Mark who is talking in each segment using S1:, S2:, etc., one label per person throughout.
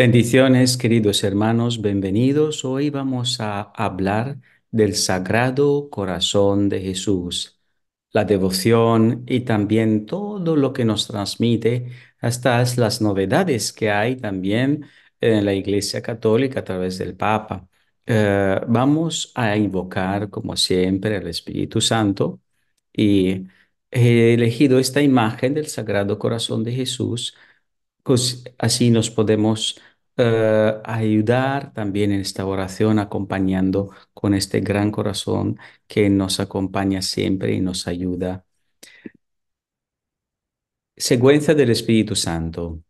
S1: Bendiciones, queridos hermanos, bienvenidos. Hoy vamos a hablar del Sagrado Corazón de Jesús, la devoción y también todo lo que nos transmite, hasta las novedades que hay también en la Iglesia Católica a través del Papa. Eh, vamos a invocar, como siempre, al Espíritu Santo y he elegido esta imagen del Sagrado Corazón de Jesús pues así nos podemos eh, ayudar también en esta oración acompañando con este gran corazón que nos acompaña siempre y nos ayuda. Secuencia del Espíritu Santo.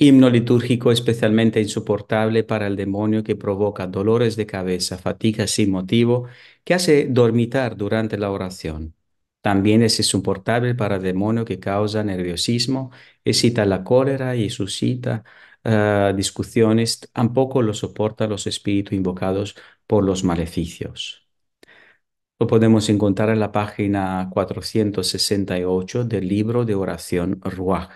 S1: Himno litúrgico especialmente insoportable para el demonio que provoca dolores de cabeza, fatiga sin motivo, que hace dormitar durante la oración. También es insoportable para el demonio que causa nerviosismo, excita la cólera y suscita eh, discusiones, tampoco lo soportan los espíritus invocados por los maleficios. Lo podemos encontrar en la página 468 del libro de oración Ruach.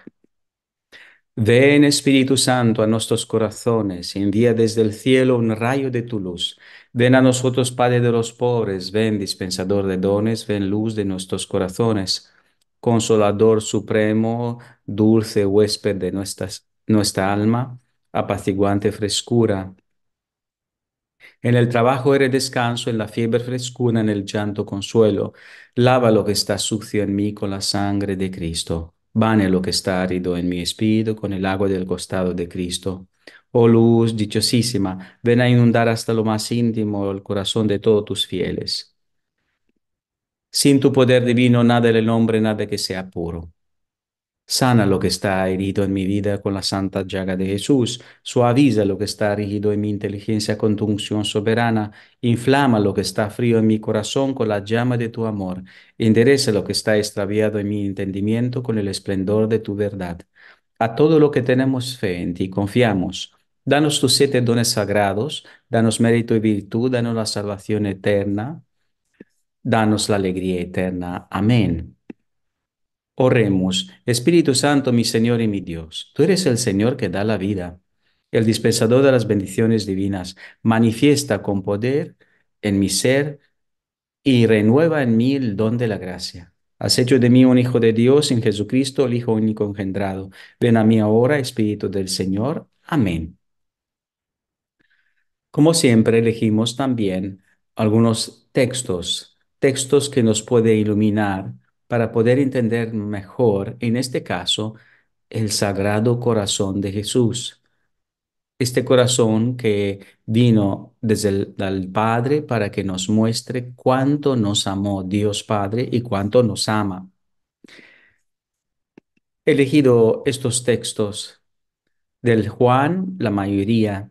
S1: Ven Espíritu Santo a nuestros corazones, envía desde el cielo un rayo de tu luz. Ven a nosotros, Padre de los pobres, ven dispensador de dones, ven luz de nuestros corazones. Consolador supremo, dulce huésped de nuestras nuestra alma, apaciguante frescura. En el trabajo eres descanso, en la fiebre frescura, en el llanto consuelo. Lava lo que está sucio en mí con la sangre de Cristo. Bane lo que está árido en mi espíritu con el agua del costado de Cristo. Oh luz dichosísima, ven a inundar hasta lo más íntimo el corazón de todos tus fieles. Sin tu poder divino, nada el hombre, nada que sea puro. Sana lo que está herido en mi vida con la santa llaga de Jesús. Suaviza lo que está rígido en mi inteligencia con tu unción soberana. Inflama lo que está frío en mi corazón con la llama de tu amor. Endereza lo que está extraviado en mi entendimiento con el esplendor de tu verdad. A todo lo que tenemos fe en ti confiamos. Danos tus siete dones sagrados, danos mérito y virtud, danos la salvación eterna, danos la alegría eterna. Amén. Oremos, Espíritu Santo, mi Señor y mi Dios, tú eres el Señor que da la vida, el dispensador de las bendiciones divinas, manifiesta con poder en mi ser y renueva en mí el don de la gracia. Has hecho de mí un Hijo de Dios en Jesucristo, el Hijo único engendrado. Ven a mí ahora, Espíritu del Señor. Amén. Como siempre, elegimos también algunos textos, textos que nos puede iluminar para poder entender mejor, en este caso, el Sagrado Corazón de Jesús. Este corazón que vino desde el Padre para que nos muestre cuánto nos amó Dios Padre y cuánto nos ama. He elegido estos textos del Juan, la mayoría,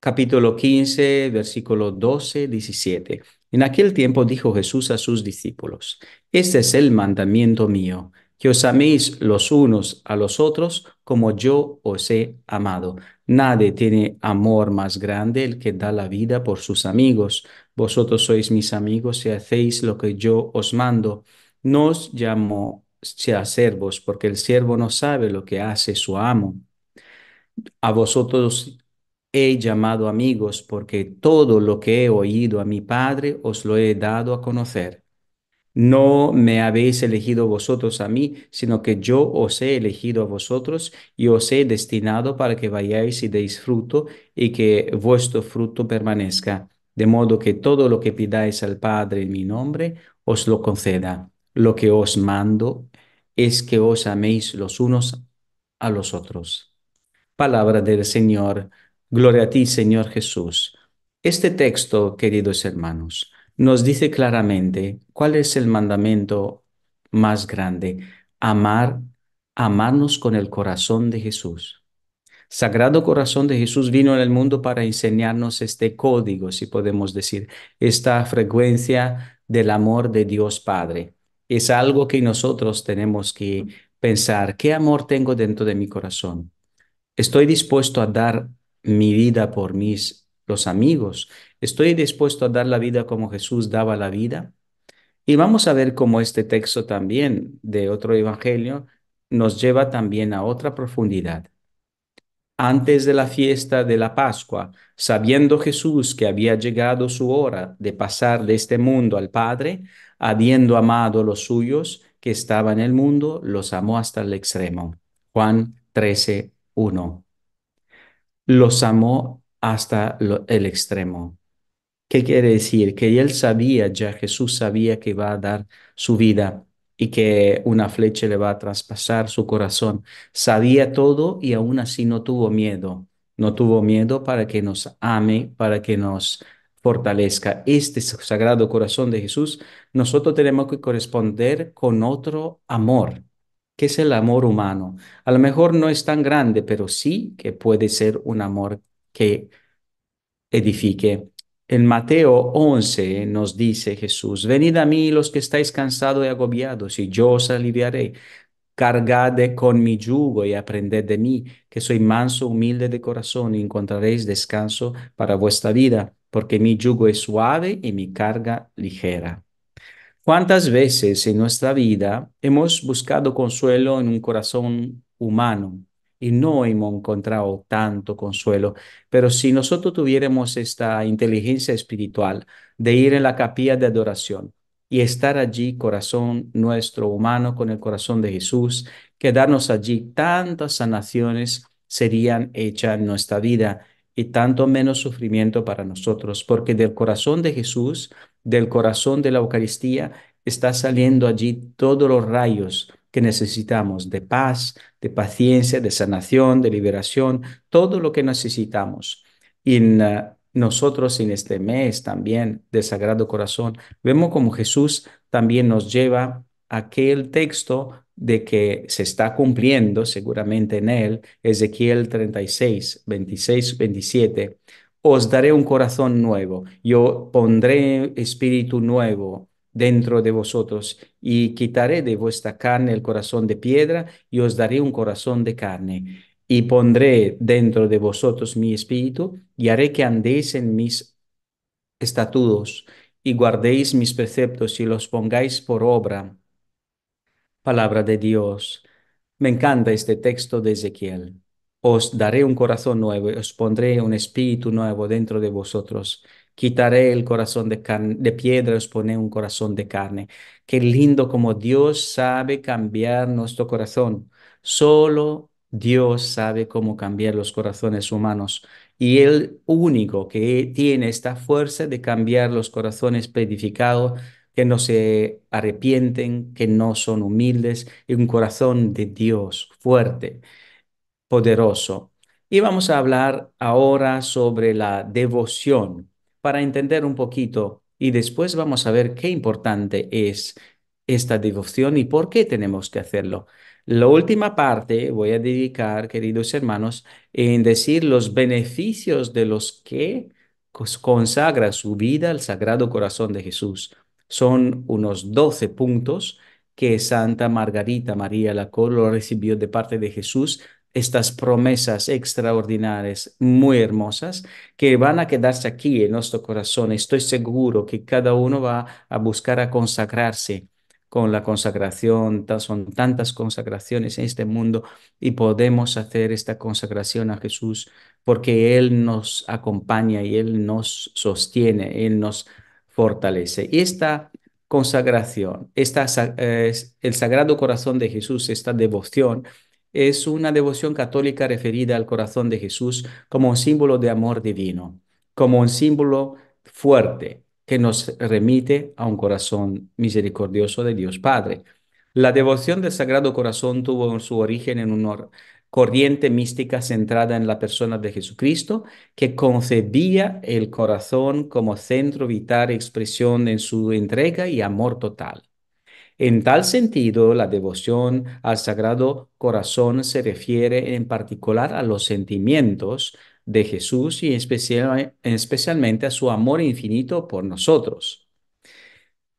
S1: capítulo 15, versículo 12, 17. En aquel tiempo dijo Jesús a sus discípulos, Este es el mandamiento mío, que os améis los unos a los otros como yo os he amado. Nadie tiene amor más grande el que da la vida por sus amigos. Vosotros sois mis amigos si hacéis lo que yo os mando. No os llamo sea siervos, porque el siervo no sabe lo que hace su amo. A vosotros he llamado amigos porque todo lo que he oído a mi Padre os lo he dado a conocer. No me habéis elegido vosotros a mí, sino que yo os he elegido a vosotros y os he destinado para que vayáis y deis fruto y que vuestro fruto permanezca, de modo que todo lo que pidáis al Padre en mi nombre os lo conceda. Lo que os mando es que os améis los unos a los otros. Palabra del Señor. Gloria a ti, Señor Jesús. Este texto, queridos hermanos, nos dice claramente cuál es el mandamiento más grande, amar, amarnos con el corazón de Jesús. Sagrado Corazón de Jesús vino en el mundo para enseñarnos este código, si podemos decir, esta frecuencia del amor de Dios Padre. Es algo que nosotros tenemos que pensar, ¿qué amor tengo dentro de mi corazón? ¿Estoy dispuesto a dar mi vida por mis los amigos? ¿Estoy dispuesto a dar la vida como Jesús daba la vida? Y vamos a ver cómo este texto también de otro evangelio nos lleva también a otra profundidad. Antes de la fiesta de la Pascua, sabiendo Jesús que había llegado su hora de pasar de este mundo al Padre, habiendo amado los suyos que estaban en el mundo, los amó hasta el extremo. Juan 13, 1 los amó hasta el extremo. ¿Qué quiere decir? Que él sabía, ya Jesús sabía que va a dar su vida y que una flecha le va a traspasar su corazón. Sabía todo y aún así no tuvo miedo. No tuvo miedo para que nos ame, para que nos fortalezca. Este sagrado corazón de Jesús, nosotros tenemos que corresponder con otro amor que es el amor humano. A lo mejor no es tan grande, pero sí que puede ser un amor que edifique. En Mateo 11 nos dice Jesús, venid a mí los que estáis cansados y agobiados, y yo os aliviaré. Cargad con mi yugo y aprended de mí, que soy manso, humilde de corazón, y encontraréis descanso para vuestra vida, porque mi yugo es suave y mi carga ligera. ¿Cuántas veces en nuestra vida hemos buscado consuelo en un corazón humano y no hemos encontrado tanto consuelo? Pero si nosotros tuviéramos esta inteligencia espiritual de ir en la capilla de adoración y estar allí corazón nuestro humano con el corazón de Jesús, quedarnos allí, tantas sanaciones serían hechas en nuestra vida y tanto menos sufrimiento para nosotros, porque del corazón de Jesús del corazón de la Eucaristía está saliendo allí todos los rayos que necesitamos de paz, de paciencia, de sanación, de liberación, todo lo que necesitamos. Y ah, nosotros en este mes también de Sagrado Corazón vemos como Jesús también nos lleva a aquel texto de que se está cumpliendo seguramente en él, Ezequiel 36, 26, 27, os daré un corazón nuevo, yo pondré espíritu nuevo dentro de vosotros y quitaré de vuestra carne el corazón de piedra y os daré un corazón de carne y pondré dentro de vosotros mi espíritu y haré que andéis en mis estatutos y guardéis mis preceptos y los pongáis por obra. Palabra de Dios. Me encanta este texto de Ezequiel. Os daré un corazón nuevo, os pondré un espíritu nuevo dentro de vosotros. Quitaré el corazón de, piedra, os pondré un corazón de carne. Qué lindo como Dios sabe cambiar nuestro corazón. Solo Dios sabe cómo cambiar los corazones humanos y el único que tiene esta fuerza de cambiar los corazones predificados que no se arrepienten, que no son humildes, y un corazón de Dios fuerte poderoso. Y vamos a hablar ahora sobre la devoción para entender un poquito y después vamos a ver qué importante es esta devoción y por qué tenemos que hacerlo. La última parte voy a dedicar, queridos hermanos, en decir los beneficios de los que consagra su vida al Sagrado Corazón de Jesús. Son unos 12 puntos que Santa Margarita María la recibió de parte de Jesús estas promesas extraordinarias, muy hermosas, que van a quedarse aquí en nuestro corazón. Estoy seguro que cada uno va a buscar a consagrarse con la consagración, son tantas consagraciones en este mundo y podemos hacer esta consagración a Jesús porque Él nos acompaña y Él nos sostiene, Él nos fortalece. Y esta consagración, esta, eh, el Sagrado Corazón de Jesús, esta devoción, es una devoción católica referida al corazón de Jesús como un símbolo de amor divino, como un símbolo fuerte que nos remite a un corazón misericordioso de Dios Padre. La devoción del Sagrado Corazón tuvo su origen en una corriente mística centrada en la persona de Jesucristo, que concebía el corazón como centro vital, expresión en su entrega y amor total. En tal sentido, la devoción al Sagrado Corazón se refiere en particular a los sentimientos de Jesús y especialmente a su amor infinito por nosotros.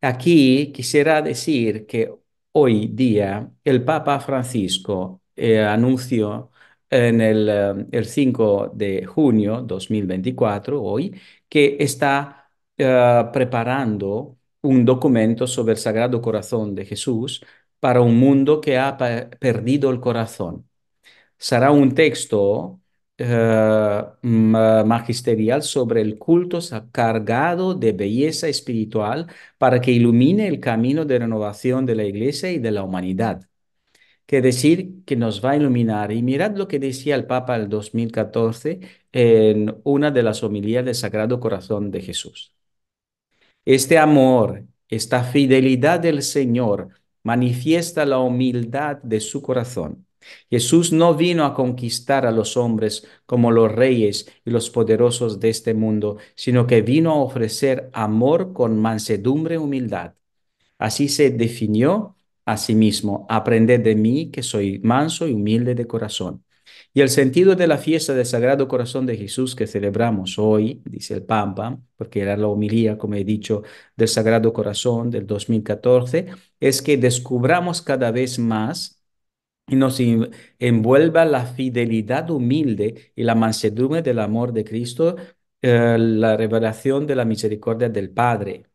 S1: Aquí quisiera decir que hoy día el Papa Francisco eh, anunció en el, 5 eh, de junio 2024, hoy, que está eh, preparando un documento sobre el Sagrado Corazón de Jesús para un mundo que ha perdido el corazón. Será un texto eh, magisterial sobre el culto cargado de belleza espiritual para que ilumine el camino de renovación de la Iglesia y de la humanidad. Que decir que nos va a iluminar. Y mirad lo que decía el Papa en 2014 en una de las homilías del Sagrado Corazón de Jesús. Este amor, esta fidelidad del Señor manifiesta la humildad de su corazón. Jesús no vino a conquistar a los hombres como los reyes y los poderosos de este mundo, sino que vino a ofrecer amor con mansedumbre y humildad. Así se definió a sí mismo, aprended de mí que soy manso y humilde de corazón. Y el sentido de la fiesta del Sagrado Corazón de Jesús que celebramos hoy, dice el Papa, porque era la homilía, como he dicho, del Sagrado Corazón del 2014, es que descubramos cada vez más y nos envuelva la fidelidad humilde y la mansedumbre del amor de Cristo, eh, la revelación de la misericordia del Padre.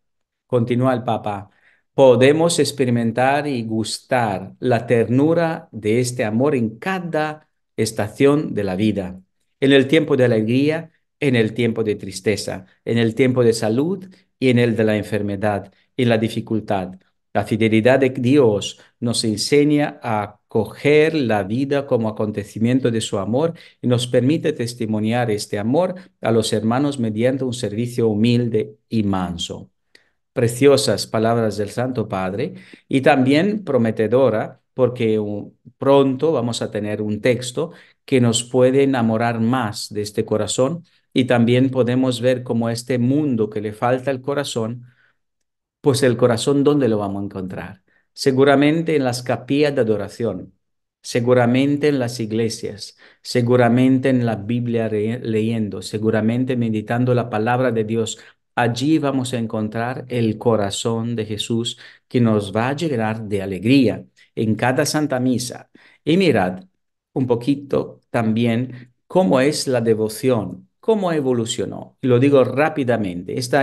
S1: Continúa el Papa podemos experimentar y gustar la ternura de este amor en cada estación de la vida, en el tiempo de alegría, en el tiempo de tristeza, en el tiempo de salud y en el de la enfermedad, en la dificultad. La fidelidad de Dios nos enseña a acoger la vida como acontecimiento de su amor y nos permite testimoniar este amor a los hermanos mediante un servicio humilde y manso. Preciosas palabras del Santo Padre y también prometedora porque pronto vamos a tener un texto que nos puede enamorar más de este corazón y también podemos ver cómo este mundo que le falta el corazón, pues el corazón, ¿dónde lo vamos a encontrar? Seguramente en las capillas de adoración, seguramente en las iglesias, seguramente en la Biblia leyendo, seguramente meditando la palabra de Dios. Allí vamos a encontrar el corazón de Jesús que nos va a llenar de alegría, en cada Santa Misa. Y mirad un poquito también cómo es la devoción, cómo evolucionó. Lo digo rápidamente, esta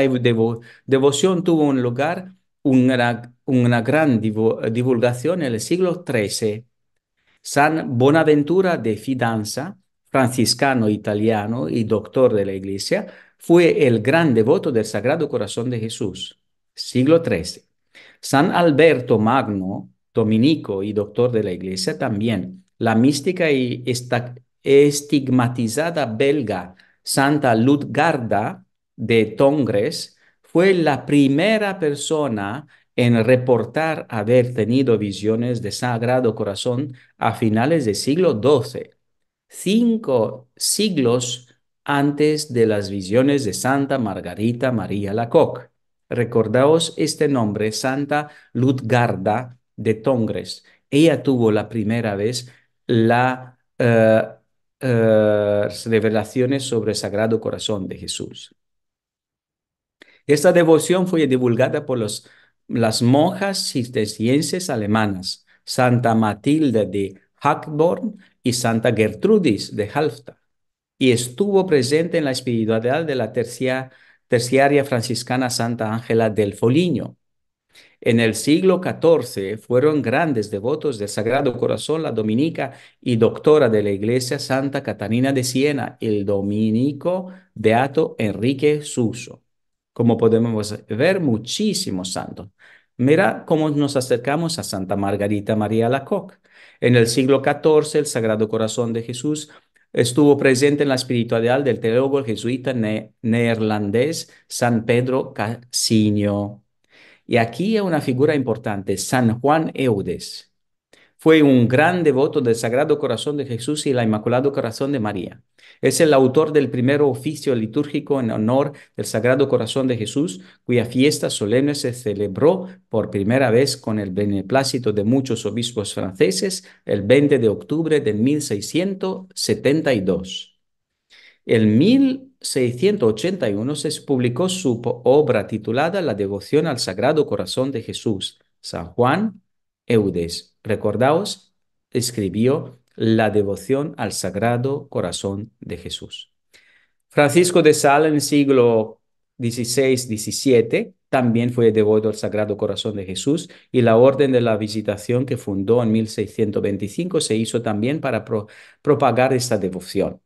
S1: devoción tuvo un lugar, una, una gran divulgación en el siglo XIII. San Bonaventura de Fidanza, franciscano italiano y doctor de la Iglesia, fue el gran devoto del Sagrado Corazón de Jesús, siglo XIII. San Alberto Magno, dominico y doctor de la Iglesia también, la mística y estigmatizada belga Santa Ludgarda de Tongres fue la primera persona en reportar haber tenido visiones de Sagrado Corazón a finales del siglo XII, cinco siglos antes de las visiones de Santa Margarita María Lacoque. Recordaos este nombre, Santa Ludgarda de Tongres. Ella tuvo la primera vez las eh, eh, revelaciones sobre el Sagrado Corazón de Jesús. Esta devoción fue divulgada por los, las monjas cistercienses alemanas, Santa Matilda de Hackborn y Santa Gertrudis de Halfta, y estuvo presente en la espiritualidad de la tercia, terciaria franciscana Santa Ángela del Foligno. En el siglo XIV fueron grandes devotos del Sagrado Corazón la dominica y doctora de la Iglesia Santa Catarina de Siena, el dominico Beato Enrique Suso. Como podemos ver, muchísimos santos. Mira cómo nos acercamos a Santa Margarita María Lacoque. En el siglo XIV, el Sagrado Corazón de Jesús estuvo presente en la espiritualidad del teólogo jesuita neerlandés San Pedro Casinio. Y aquí hay una figura importante, San Juan Eudes. Fue un gran devoto del Sagrado Corazón de Jesús y la Inmaculado Corazón de María. Es el autor del primer oficio litúrgico en honor del Sagrado Corazón de Jesús, cuya fiesta solemne se celebró por primera vez con el beneplácito de muchos obispos franceses el 20 de octubre de 1672. El mil 681 se publicó su obra titulada La devoción al Sagrado Corazón de Jesús. San Juan Eudes, recordaos, escribió La devoción al Sagrado Corazón de Jesús. Francisco de Sales en el siglo XVI-XVII también fue devoto al Sagrado Corazón de Jesús y la Orden de la Visitación que fundó en 1625 se hizo también para propagar esta devoción.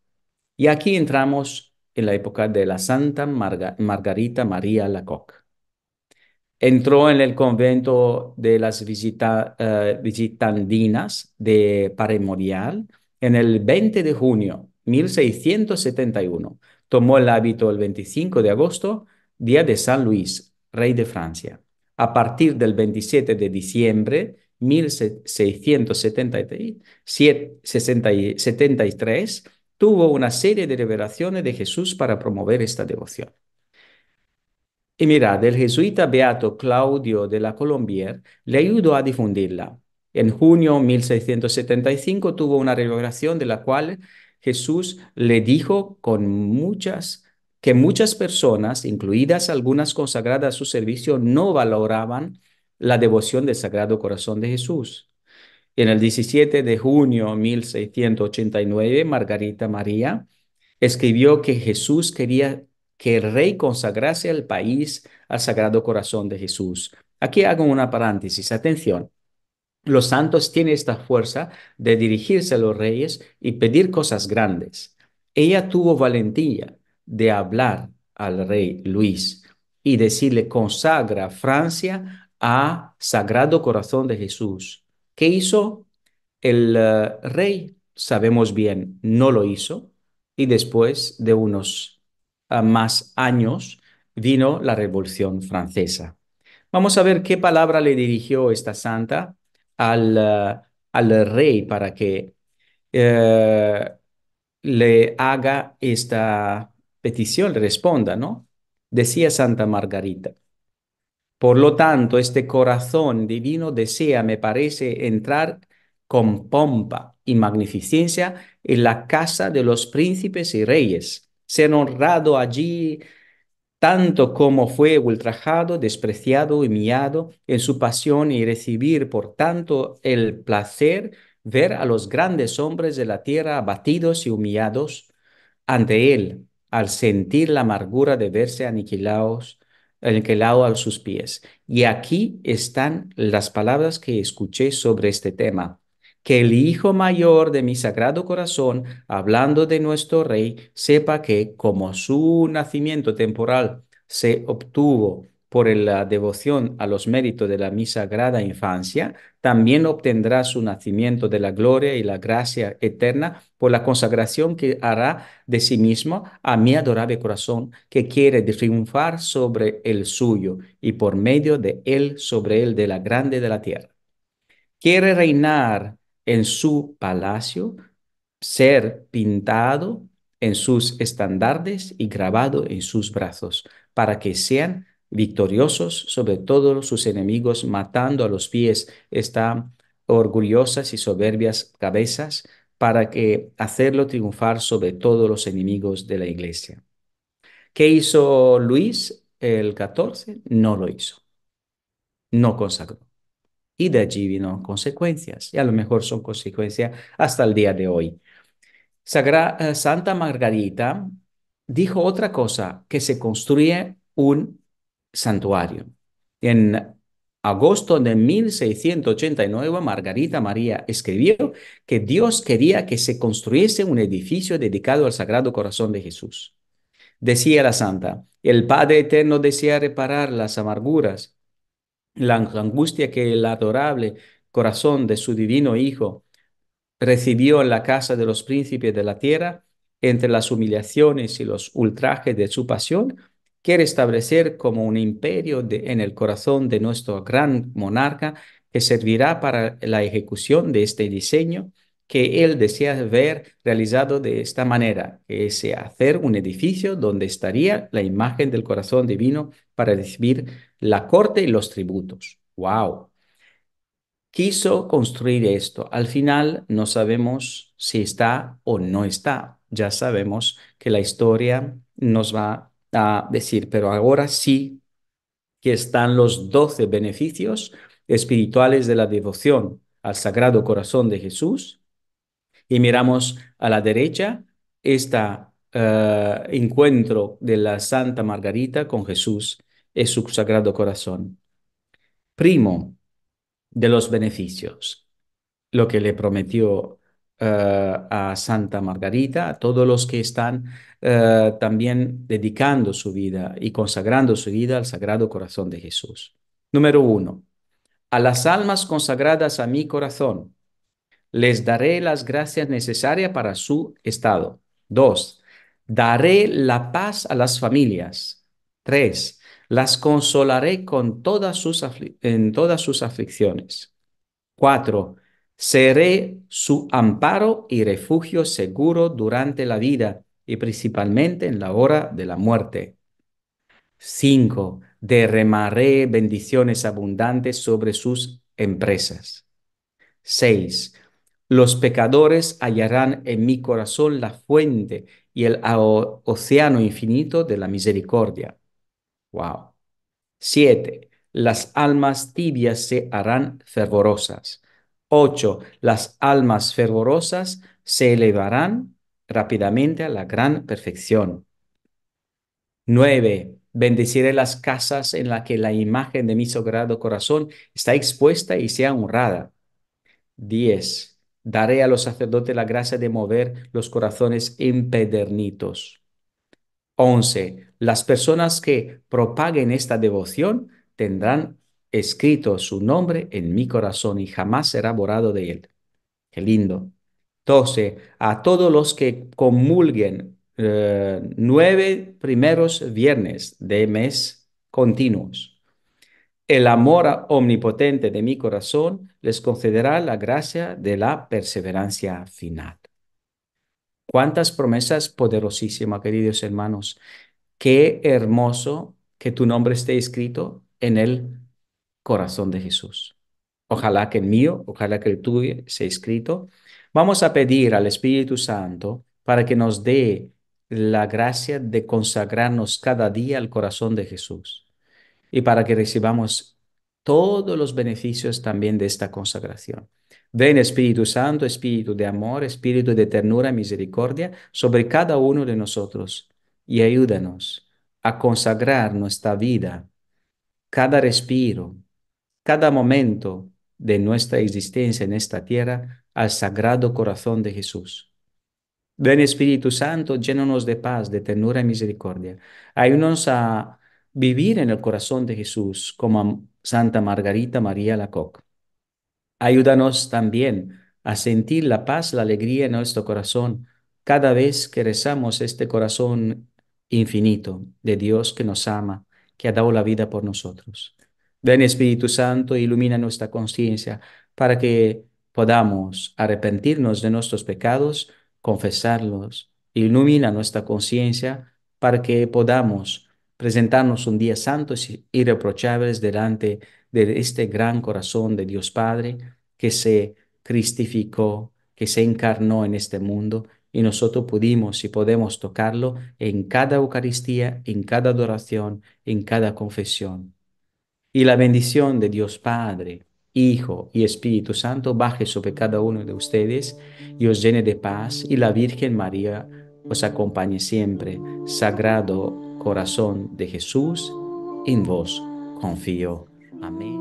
S1: Y aquí entramos en la época de la Santa Margarita María Lacoque. Entró en el convento de las eh, visitandinas de Paremorial en el 20 de junio 1671. Tomó el hábito el 25 de agosto, día de San Luis, rey de Francia. A partir del 27 de diciembre 1673, tuvo una serie de revelaciones de Jesús para promover esta devoción. Y mirad, el jesuita beato Claudio de la Colombier le ayudó a difundirla. En junio de 1675 tuvo una revelación de la cual Jesús le dijo con muchas que muchas personas, incluidas algunas consagradas a su servicio, no valoraban la devoción del Sagrado Corazón de Jesús. En el 17 de junio de 1689, Margarita María escribió que Jesús quería que el rey consagrase al país al Sagrado Corazón de Jesús. Aquí hago una paréntesis, atención. Los santos tienen esta fuerza de dirigirse a los reyes y pedir cosas grandes. Ella tuvo valentía de hablar al rey Luis y decirle, consagra Francia a Sagrado Corazón de Jesús ¿Qué hizo el eh, rey? Sabemos bien, no lo hizo. Y después de unos ah, más años vino la Revolución Francesa. Vamos a ver qué palabra le dirigió esta santa al, eh, al rey para que eh, le haga esta petición, le responda, ¿no? Decía Santa Margarita. Por lo tanto, este corazón divino desea, me parece, entrar con pompa y magnificencia en la casa de los príncipes y reyes, ser honrado allí tanto como fue ultrajado, despreciado, humillado en su pasión y recibir, por tanto, el placer ver a los grandes hombres de la tierra abatidos y humillados ante él, al sentir la amargura de verse aniquilados el que a sus pies. Y aquí están las palabras que escuché sobre este tema. Que el Hijo mayor de mi sagrado corazón, hablando de nuestro Rey, sepa que como su nacimiento temporal se obtuvo por la devoción a los méritos de la mi sagrada infancia, también obtendrá su nacimiento de la gloria y la gracia eterna por la consagración que hará de sí mismo a mi adorable corazón, que quiere triunfar sobre el suyo y por medio de él sobre el de la grande de la tierra. Quiere reinar en su palacio, ser pintado en sus estandartes y grabado en sus brazos, para que sean victoriosos sobre todos sus enemigos, matando a los pies estas orgullosas y soberbias cabezas para que hacerlo triunfar sobre todos los enemigos de la iglesia. ¿Qué hizo Luis el 14? No lo hizo. No consagró. Y de allí vino consecuencias. Y a lo mejor son consecuencias hasta el día de hoy. Eh, Santa Margarita dijo otra cosa, que se construye un santuario. En agosto de 1689, Margarita María escribió que Dios quería que se construyese un edificio dedicado al Sagrado Corazón de Jesús. Decía la santa, el Padre Eterno desea reparar las amarguras, la angustia que el adorable corazón de su divino Hijo recibió en la casa de los príncipes de la tierra entre las humillaciones y los ultrajes de su pasión quiere establecer como un imperio en el corazón de nuestro gran monarca que servirá para la ejecución de este diseño que él desea ver realizado de esta manera, que es hacer un edificio donde estaría la imagen del corazón divino para recibir la corte y los tributos. ¡Wow! Quiso construir esto. Al final no sabemos si está o no está. Ya sabemos que la historia nos va a decir, pero ahora sí que están los doce beneficios espirituales de la devoción al Sagrado Corazón de Jesús. Y miramos a la derecha este encuentro de la Santa Margarita con Jesús es su Sagrado Corazón. Primo de los beneficios, lo que le prometió eh, a Santa Margarita, a todos los que están eh, también dedicando su vida y consagrando su vida al Sagrado Corazón de Jesús. Número uno, a las almas consagradas a mi corazón, les daré las gracias necesarias para su estado. Dos, daré la paz a las familias. Tres, las consolaré con todas sus en todas sus aflicciones. Cuatro, Seré su amparo y refugio seguro durante la vida y principalmente en la hora de la muerte. 5. Derramaré bendiciones abundantes sobre sus empresas. 6. Los pecadores hallarán en mi corazón la fuente y el océano infinito de la misericordia. Wow. 7. Las almas tibias se harán fervorosas. 8. Las almas fervorosas se elevarán rápidamente a la gran perfección. 9. Bendeciré las casas en las que la imagen de mi sagrado corazón está expuesta y sea honrada. 10. Daré a los sacerdotes la gracia de mover los corazones empedernitos. 11. Las personas que propaguen esta devoción tendrán escrito su nombre en mi corazón y jamás será borrado de él. Qué lindo. Entonces, a todos los que comulguen eh, nueve primeros viernes de mes continuos, el amor omnipotente de mi corazón les concederá la gracia de la perseverancia final. Cuántas promesas poderosísimas, queridos hermanos. Qué hermoso que tu nombre esté escrito en el corazón de Jesús. Ojalá que el mío, ojalá que el tuyo sea escrito. Vamos a pedir al Espíritu Santo para que nos dé la gracia de consagrarnos cada día al corazón de Jesús y para que recibamos todos los beneficios también de esta consagración. Ven Espíritu Santo, Espíritu de amor, Espíritu de ternura y misericordia sobre cada uno de nosotros y ayúdanos a consagrar nuestra vida, cada respiro, cada momento de nuestra existencia en esta tierra al Sagrado Corazón de Jesús. Ven Espíritu Santo, llénanos de paz, de ternura y misericordia. Ayúdanos a vivir en el corazón de Jesús como Santa Margarita María Lacoc. Ayúdanos también a sentir la paz, la alegría en nuestro corazón cada vez que rezamos este corazón infinito de Dios que nos ama, que ha dado la vida por nosotros. Ven Espíritu Santo, ilumina nuestra conciencia para que podamos arrepentirnos de nuestros pecados, confesarlos. Ilumina nuestra conciencia para que podamos presentarnos un día santos y irreprochables delante de este gran corazón de Dios Padre que se cristificó, que se encarnó en este mundo y nosotros pudimos y podemos tocarlo en cada Eucaristía, en cada adoración, en cada confesión. Y la bendición de Dios Padre, Hijo y Espíritu Santo baje sobre cada uno de ustedes y os llene de paz y la Virgen María os acompañe siempre. Sagrado corazón de Jesús, en vos confío. Amén.